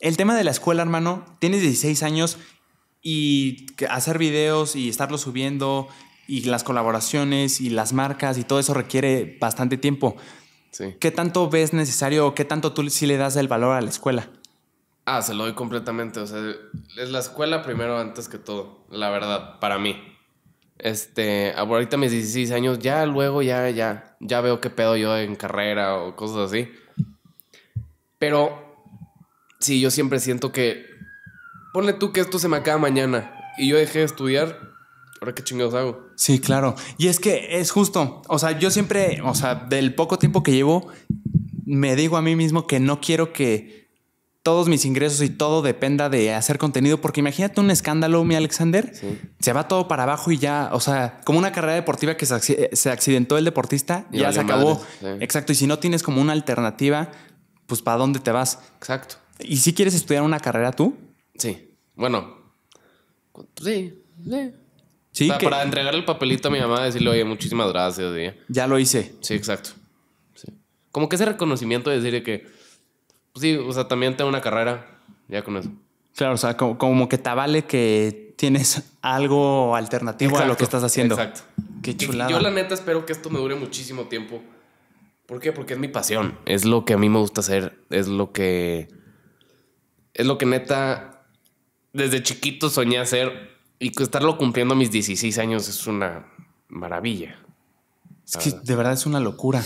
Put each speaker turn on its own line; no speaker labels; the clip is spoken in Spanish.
El tema de la escuela, hermano, tienes 16 años y hacer videos y estarlo subiendo y las colaboraciones y las marcas y todo eso requiere bastante tiempo. Sí. ¿Qué tanto ves necesario o qué tanto tú sí le das el valor a la escuela?
Ah, se lo doy completamente. O sea, es la escuela primero antes que todo, la verdad, para mí. Este, ahorita mis 16 años, ya luego ya, ya, ya veo qué pedo yo en carrera o cosas así. Pero Sí, yo siempre siento que. Ponle tú que esto se me acaba mañana y yo dejé de estudiar. Ahora qué chingados hago.
Sí, claro. Y es que es justo. O sea, yo siempre, o sea, del poco tiempo que llevo, me digo a mí mismo que no quiero que todos mis ingresos y todo dependa de hacer contenido, porque imagínate un escándalo, mi Alexander, se va todo para abajo y ya, o sea, como una carrera deportiva que se accidentó el deportista, ya se acabó. Exacto, y si no tienes como una alternativa, pues ¿para dónde te vas? Exacto. ¿Y si quieres estudiar una carrera tú?
Sí. Bueno, sí, sí. para entregar el papelito a mi mamá, decirle, oye, muchísimas gracias. Ya lo hice. Sí, exacto. Como que ese reconocimiento de decirle que, pues, sí, o sea, también tengo una carrera, ya con eso.
Claro, o sea, como, que te vale que tienes algo alternativo a lo que estás haciendo. Exacto. Qué chulada. Yo la
neta espero que esto me dure muchísimo tiempo. ¿Por qué? Porque es mi pasión. Es lo que a mí me gusta hacer. Es lo que es lo que neta desde chiquito soñé hacer y estarlo cumpliendo mis 16 años es una maravilla. Es que de verdad es una locura.